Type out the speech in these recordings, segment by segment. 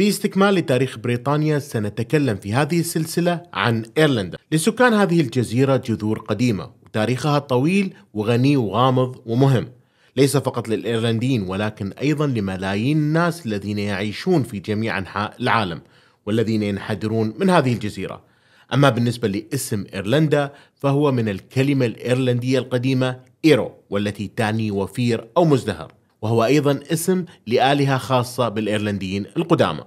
في استكمال لتاريخ بريطانيا سنتكلم في هذه السلسلة عن إيرلندا لسكان هذه الجزيرة جذور قديمة وتاريخها طويل وغني وغامض ومهم ليس فقط للإيرلنديين ولكن أيضا لملايين الناس الذين يعيشون في جميع أنحاء العالم والذين ينحدرون من هذه الجزيرة أما بالنسبة لاسم إيرلندا فهو من الكلمة الإيرلندية القديمة إيرو والتي تعني وفير أو مزدهر وهو أيضا اسم لآلهة خاصة بالإيرلنديين القدامى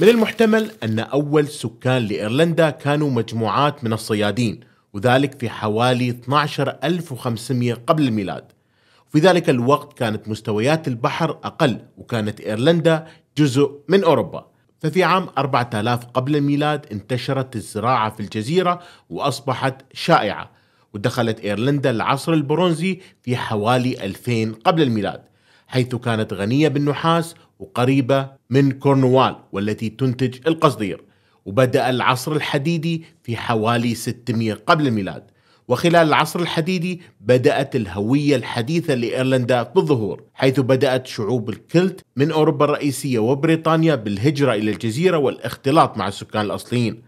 من المحتمل أن أول سكان لإيرلندا كانوا مجموعات من الصيادين وذلك في حوالي 12500 قبل الميلاد في ذلك الوقت كانت مستويات البحر أقل وكانت إيرلندا جزء من أوروبا ففي عام 4000 قبل الميلاد انتشرت الزراعة في الجزيرة وأصبحت شائعة ودخلت ايرلندا العصر البرونزي في حوالي 2000 قبل الميلاد حيث كانت غنيه بالنحاس وقريبه من كورنوال والتي تنتج القصدير وبدا العصر الحديدي في حوالي 600 قبل الميلاد وخلال العصر الحديدي بدأت الهوية الحديثة لإيرلندا بالظهور حيث بدأت شعوب الكلت من أوروبا الرئيسية وبريطانيا بالهجرة إلى الجزيرة والاختلاط مع السكان الأصليين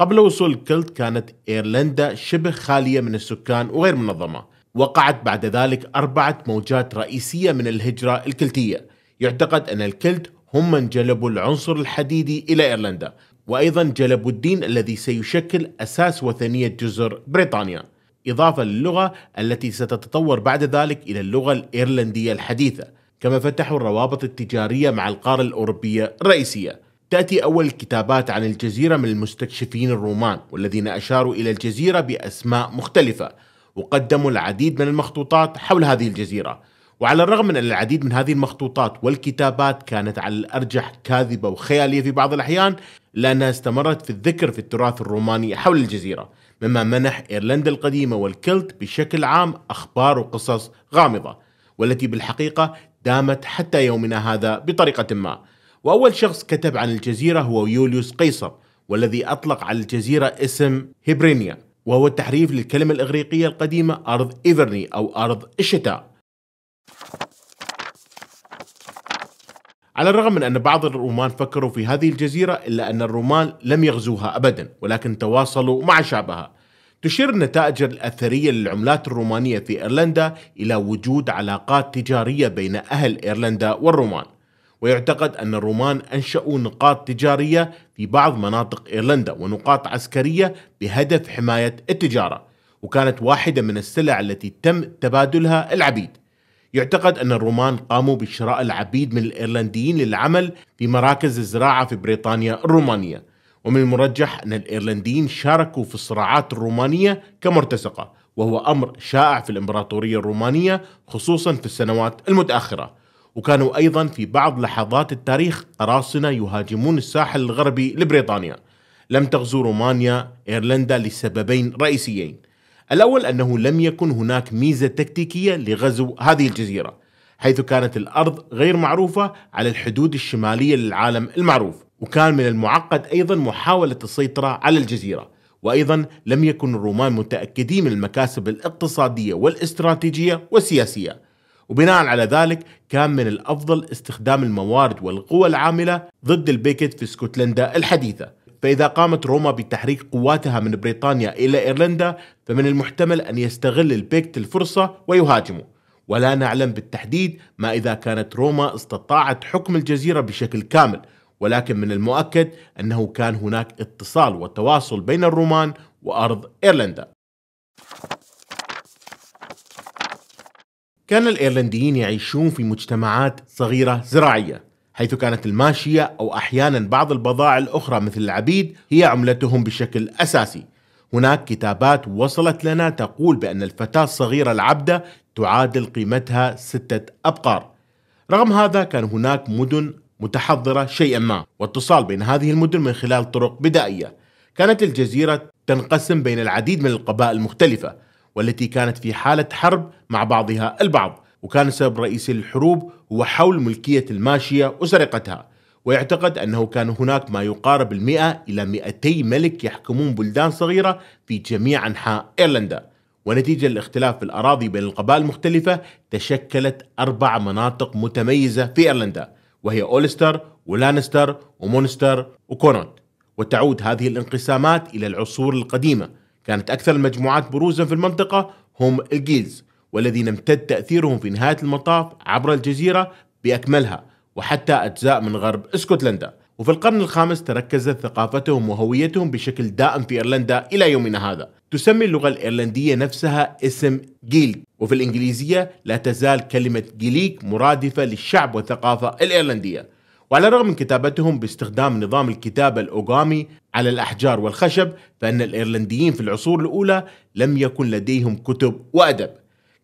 قبل وصول كلت كانت إيرلندا شبه خالية من السكان وغير منظمة وقعت بعد ذلك أربعة موجات رئيسية من الهجرة الكلتية يعتقد أن الكلت هم من جلبوا العنصر الحديدي إلى إيرلندا وأيضا جلبوا الدين الذي سيشكل أساس وثنية جزر بريطانيا إضافة للغة التي ستتطور بعد ذلك إلى اللغة الإيرلندية الحديثة كما فتحوا الروابط التجارية مع القارة الأوروبية الرئيسية تأتي أول كتابات عن الجزيرة من المستكشفين الرومان والذين أشاروا إلى الجزيرة بأسماء مختلفة وقدموا العديد من المخطوطات حول هذه الجزيرة وعلى الرغم من أن العديد من هذه المخطوطات والكتابات كانت على الأرجح كاذبة وخيالية في بعض الأحيان لأنها استمرت في الذكر في التراث الروماني حول الجزيرة مما منح إيرلندا القديمة والكلت بشكل عام أخبار وقصص غامضة والتي بالحقيقة دامت حتى يومنا هذا بطريقة ما وأول شخص كتب عن الجزيرة هو يوليوس قيصر والذي أطلق على الجزيرة اسم هبرينيا وهو التحريف للكلمة الإغريقية القديمة أرض إيفرني أو أرض الشتاء على الرغم من أن بعض الرومان فكروا في هذه الجزيرة إلا أن الرومان لم يغزوها أبدا ولكن تواصلوا مع شعبها تشير النتائج الأثرية للعملات الرومانية في إيرلندا إلى وجود علاقات تجارية بين أهل إيرلندا والرومان ويعتقد أن الرومان أنشأوا نقاط تجارية في بعض مناطق إيرلندا ونقاط عسكرية بهدف حماية التجارة وكانت واحدة من السلع التي تم تبادلها العبيد يعتقد أن الرومان قاموا بشراء العبيد من الإيرلنديين للعمل في مراكز الزراعة في بريطانيا الرومانية ومن المرجح أن الإيرلنديين شاركوا في الصراعات الرومانية كمرتزقة وهو أمر شائع في الإمبراطورية الرومانية خصوصا في السنوات المتأخرة وكانوا أيضا في بعض لحظات التاريخ قراصنة يهاجمون الساحل الغربي لبريطانيا لم تغزو رومانيا إيرلندا لسببين رئيسيين الأول أنه لم يكن هناك ميزة تكتيكية لغزو هذه الجزيرة حيث كانت الأرض غير معروفة على الحدود الشمالية للعالم المعروف وكان من المعقد أيضا محاولة السيطرة على الجزيرة وأيضا لم يكن الرومان متأكدين من المكاسب الاقتصادية والاستراتيجية والسياسية وبناء على ذلك كان من الأفضل استخدام الموارد والقوى العاملة ضد البيكت في اسكتلندا الحديثة فإذا قامت روما بتحريك قواتها من بريطانيا إلى إيرلندا فمن المحتمل أن يستغل البيكت الفرصة ويهاجموا ولا نعلم بالتحديد ما إذا كانت روما استطاعت حكم الجزيرة بشكل كامل ولكن من المؤكد أنه كان هناك اتصال وتواصل بين الرومان وأرض إيرلندا كان الايرلنديين يعيشون في مجتمعات صغيره زراعيه حيث كانت الماشيه او احيانا بعض البضائع الاخرى مثل العبيد هي عملتهم بشكل اساسي هناك كتابات وصلت لنا تقول بأن الفتاة الصغيرة العبدة تعادل قيمتها ستة أبقار رغم هذا كان هناك مدن متحضرة شيئا ما واتصال بين هذه المدن من خلال طرق بدائية كانت الجزيرة تنقسم بين العديد من القبائل المختلفة والتي كانت في حالة حرب مع بعضها البعض وكان السبب الرئيسي للحروب هو حول ملكية الماشية وسرقتها ويعتقد أنه كان هناك ما يقارب المئة إلى 200 ملك يحكمون بلدان صغيرة في جميع أنحاء إيرلندا ونتيجة الاختلاف في الأراضي بين القبائل المختلفة تشكلت أربع مناطق متميزة في إيرلندا وهي أولستر ولانستر ومونستر وكونوت وتعود هذه الانقسامات إلى العصور القديمة كانت أكثر المجموعات بروزا في المنطقة هم الجيز والذين امتد تأثيرهم في نهاية المطاف عبر الجزيرة بأكملها وحتى أجزاء من غرب اسكتلندا وفي القرن الخامس تركزت ثقافتهم وهويتهم بشكل دائم في إيرلندا إلى يومنا هذا تسمي اللغة الإيرلندية نفسها اسم جيل وفي الإنجليزية لا تزال كلمة جيليك مرادفة للشعب والثقافة الإيرلندية وعلى الرغم من كتابتهم باستخدام نظام الكتابة الأوغامي على الأحجار والخشب فإن الإيرلنديين في العصور الأولى لم يكن لديهم كتب وأدب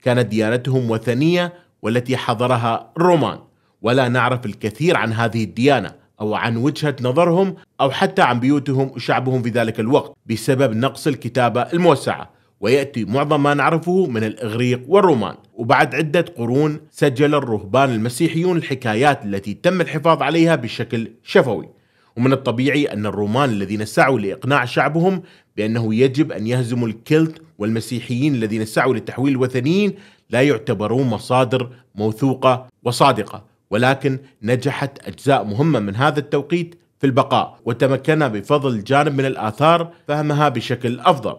كانت ديانتهم وثنية والتي حضرها الرومان ولا نعرف الكثير عن هذه الديانة أو عن وجهة نظرهم أو حتى عن بيوتهم وشعبهم في ذلك الوقت بسبب نقص الكتابة الموسعة ويأتي معظم ما نعرفه من الإغريق والرومان وبعد عدة قرون سجل الرهبان المسيحيون الحكايات التي تم الحفاظ عليها بشكل شفوي ومن الطبيعي أن الرومان الذين سعوا لإقناع شعبهم بأنه يجب أن يهزموا الكلت والمسيحيين الذين سعوا لتحويل الوثنيين لا يعتبرون مصادر موثوقة وصادقة ولكن نجحت أجزاء مهمة من هذا التوقيت في البقاء وتمكنا بفضل جانب من الآثار فهمها بشكل أفضل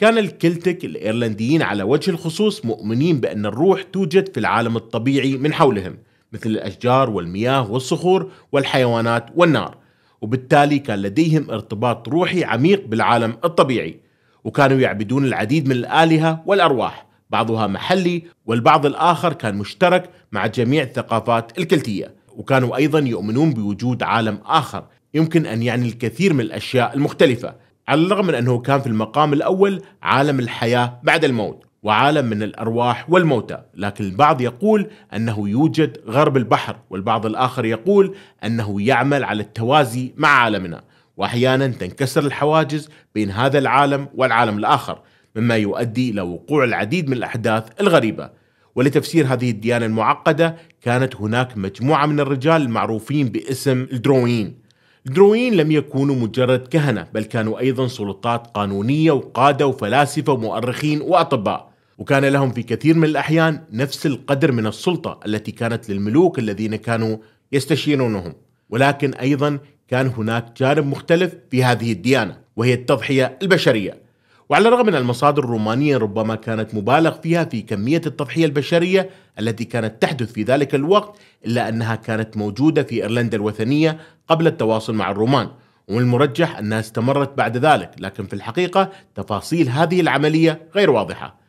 كان الكلتك الايرلنديين على وجه الخصوص مؤمنين بان الروح توجد في العالم الطبيعي من حولهم مثل الاشجار والمياه والصخور والحيوانات والنار وبالتالي كان لديهم ارتباط روحي عميق بالعالم الطبيعي وكانوا يعبدون العديد من الالهه والارواح بعضها محلي والبعض الاخر كان مشترك مع جميع الثقافات الكلتيه وكانوا ايضا يؤمنون بوجود عالم اخر يمكن ان يعني الكثير من الاشياء المختلفه على الرغم من أنه كان في المقام الأول عالم الحياة بعد الموت وعالم من الأرواح والموتى لكن البعض يقول أنه يوجد غرب البحر والبعض الآخر يقول أنه يعمل على التوازي مع عالمنا وأحيانا تنكسر الحواجز بين هذا العالم والعالم الآخر مما يؤدي إلى وقوع العديد من الأحداث الغريبة ولتفسير هذه الديانة المعقدة كانت هناك مجموعة من الرجال المعروفين باسم الدروين الدرويين لم يكونوا مجرد كهنة بل كانوا أيضا سلطات قانونية وقادة وفلاسفة ومؤرخين وأطباء وكان لهم في كثير من الأحيان نفس القدر من السلطة التي كانت للملوك الذين كانوا يستشيرونهم ولكن أيضا كان هناك جانب مختلف في هذه الديانة وهي التضحية البشرية وعلى الرغم من المصادر الرومانية ربما كانت مبالغ فيها في كمية التضحية البشرية التي كانت تحدث في ذلك الوقت إلا أنها كانت موجودة في إيرلندا الوثنية قبل التواصل مع الرومان ومن المرجح أنها استمرت بعد ذلك لكن في الحقيقة تفاصيل هذه العملية غير واضحة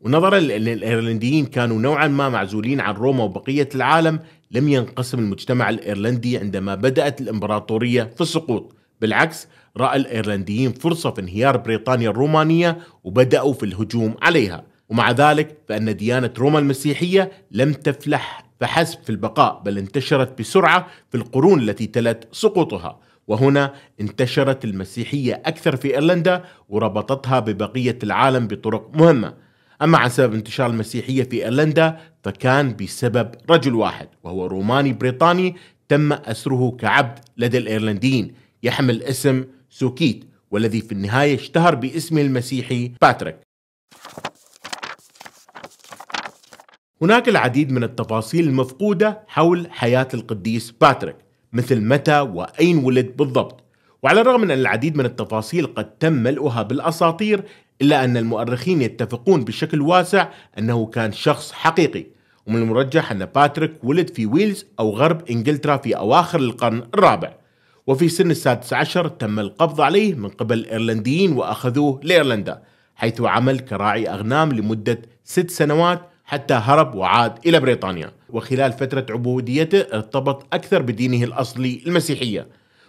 ونظرا لأن الإيرلنديين كانوا نوعا ما معزولين عن روما وبقية العالم لم ينقسم المجتمع الإيرلندي عندما بدأت الإمبراطورية في السقوط بالعكس رأى الأيرلنديين فرصة في انهيار بريطانيا الرومانية وبدأوا في الهجوم عليها ومع ذلك فأن ديانة روما المسيحية لم تفلح فحسب في البقاء بل انتشرت بسرعة في القرون التي تلت سقوطها وهنا انتشرت المسيحية أكثر في إيرلندا وربطتها ببقية العالم بطرق مهمة أما عن سبب انتشار المسيحية في إيرلندا فكان بسبب رجل واحد وهو روماني بريطاني تم أسره كعبد لدى الإيرلنديين يحمل اسم سوكيت والذي في النهاية اشتهر باسمه المسيحي باتريك هناك العديد من التفاصيل المفقودة حول حياة القديس باتريك مثل متى وأين ولد بالضبط وعلى الرغم من أن العديد من التفاصيل قد تم ملؤها بالأساطير إلا أن المؤرخين يتفقون بشكل واسع أنه كان شخص حقيقي ومن المرجح أن باتريك ولد في ويلز أو غرب إنجلترا في أواخر القرن الرابع وفي سن السادس عشر تم القبض عليه من قبل الإيرلنديين وأخذوه لإيرلندا حيث عمل كراعي أغنام لمدة ست سنوات حتى هرب وعاد إلى بريطانيا وخلال فترة عبوديته ارتبط أكثر بدينه الأصلي المسيحية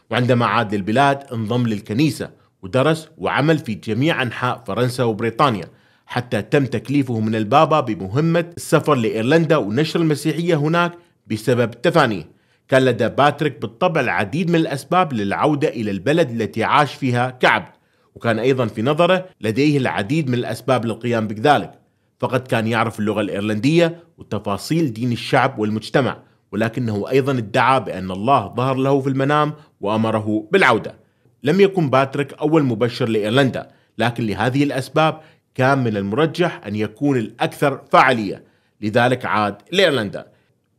وعندما عاد للبلاد انضم للكنيسة ودرس وعمل في جميع أنحاء فرنسا وبريطانيا حتى تم تكليفه من البابا بمهمة السفر لإيرلندا ونشر المسيحية هناك بسبب تفانيه كان لدى باتريك بالطبع العديد من الأسباب للعودة إلى البلد التي عاش فيها كعبد وكان أيضا في نظره لديه العديد من الأسباب للقيام بذلك فقد كان يعرف اللغة الإيرلندية وتفاصيل دين الشعب والمجتمع ولكنه أيضا ادعى بأن الله ظهر له في المنام وأمره بالعودة لم يكن باتريك أول مبشر لإيرلندا لكن لهذه الأسباب كان من المرجح أن يكون الأكثر فعالية لذلك عاد لإيرلندا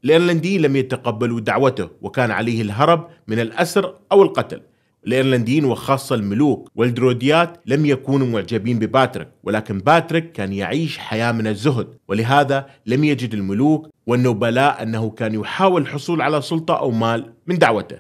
الإيرلنديين لم يتقبلوا دعوته وكان عليه الهرب من الأسر أو القتل الإيرلنديين وخاصة الملوك والدروديات لم يكونوا معجبين بباتريك ولكن باتريك كان يعيش حياة من الزهد ولهذا لم يجد الملوك والنبلاء أنه كان يحاول الحصول على سلطة أو مال من دعوته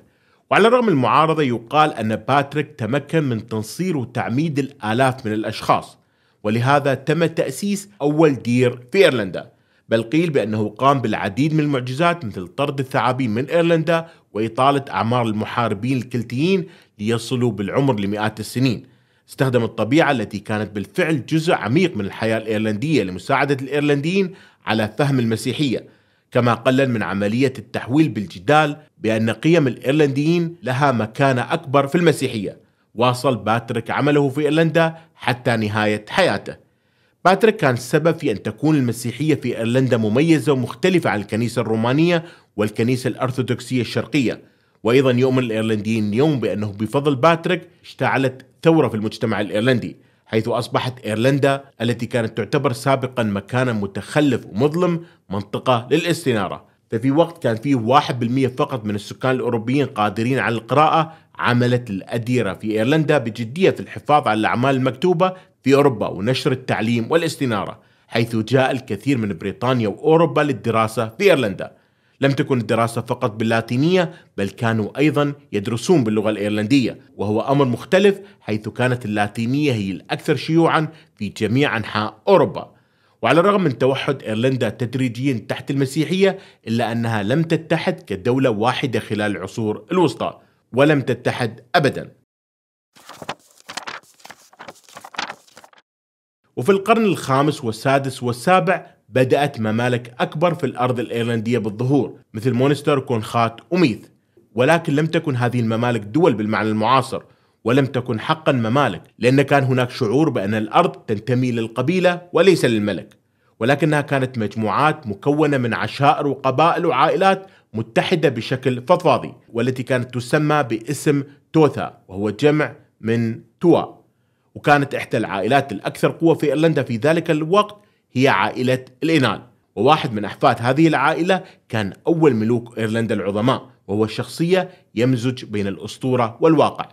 وعلى الرغم المعارضة يقال أن باتريك تمكن من تنصير وتعميد الآلاف من الأشخاص ولهذا تم تأسيس أول دير في إيرلندا بل قيل بأنه قام بالعديد من المعجزات مثل طرد الثعابين من إيرلندا وإطالة أعمار المحاربين الكلتيين ليصلوا بالعمر لمئات السنين استخدم الطبيعة التي كانت بالفعل جزء عميق من الحياة الإيرلندية لمساعدة الإيرلنديين على فهم المسيحية كما قلل من عملية التحويل بالجدال بأن قيم الإيرلنديين لها مكانة أكبر في المسيحية واصل باتريك عمله في إيرلندا حتى نهاية حياته باتريك كان السبب في أن تكون المسيحية في أيرلندا مميزة ومختلفة عن الكنيسة الرومانية والكنيسة الأرثوذكسية الشرقية وأيضا يؤمن الإيرلنديين اليوم بأنه بفضل باتريك اشتعلت ثورة في المجتمع الإيرلندي حيث أصبحت إيرلندا التي كانت تعتبر سابقا مكانا متخلف ومظلم منطقة للاستنارة ففي وقت كان فيه 1% فقط من السكان الأوروبيين قادرين على القراءة عملت الأديرة في إيرلندا بجدية في الحفاظ على الأعمال المكتوبة في أوروبا ونشر التعليم والاستنارة حيث جاء الكثير من بريطانيا وأوروبا للدراسة في إيرلندا لم تكن الدراسة فقط باللاتينية بل كانوا أيضا يدرسون باللغة الإيرلندية وهو أمر مختلف حيث كانت اللاتينية هي الأكثر شيوعا في جميع أنحاء أوروبا وعلى الرغم من توحد إيرلندا تدريجيا تحت المسيحية إلا أنها لم تتحد كدولة واحدة خلال العصور الوسطى ولم تتحد أبدا وفي القرن الخامس والسادس والسابع بدأت ممالك أكبر في الأرض الأيرلندية بالظهور مثل مونستر كونخات وميث ولكن لم تكن هذه الممالك دول بالمعنى المعاصر ولم تكن حقا ممالك لأن كان هناك شعور بأن الأرض تنتمي للقبيلة وليس للملك ولكنها كانت مجموعات مكونة من عشائر وقبائل وعائلات متحدة بشكل فضفاضي والتي كانت تسمى باسم توثا وهو جمع من توا وكانت إحدى العائلات الأكثر قوة في إيرلندا في ذلك الوقت هي عائلة الإنال وواحد من أحفاد هذه العائلة كان أول ملوك إيرلندا العظماء وهو الشخصية يمزج بين الأسطورة والواقع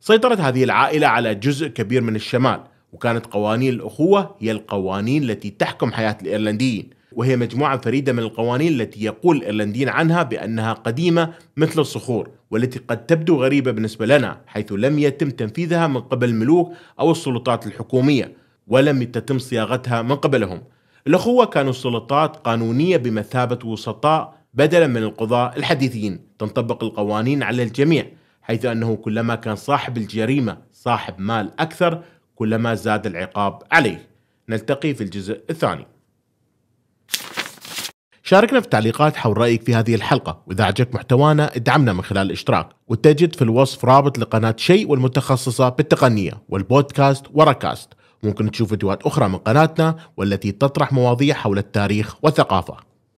سيطرت هذه العائلة على جزء كبير من الشمال وكانت قوانين الأخوة هي القوانين التي تحكم حياة الإيرلنديين وهي مجموعة فريدة من القوانين التي يقول الإيرلنديين عنها بأنها قديمة مثل الصخور والتي قد تبدو غريبة بالنسبة لنا حيث لم يتم تنفيذها من قبل الملوك أو السلطات الحكومية ولم تتم صياغتها من قبلهم الأخوة كانوا السلطات قانونية بمثابة وسطاء بدلا من القضاة الحديثين تنطبق القوانين على الجميع حيث أنه كلما كان صاحب الجريمة صاحب مال أكثر كلما زاد العقاب عليه نلتقي في الجزء الثاني شاركنا في التعليقات حول رأيك في هذه الحلقة وإذا عجبك محتوانا ادعمنا من خلال الاشتراك وتجد في الوصف رابط لقناة شيء والمتخصصة بالتقنية والبودكاست وراكاست ممكن تشوف فيديوهات أخرى من قناتنا والتي تطرح مواضيع حول التاريخ والثقافة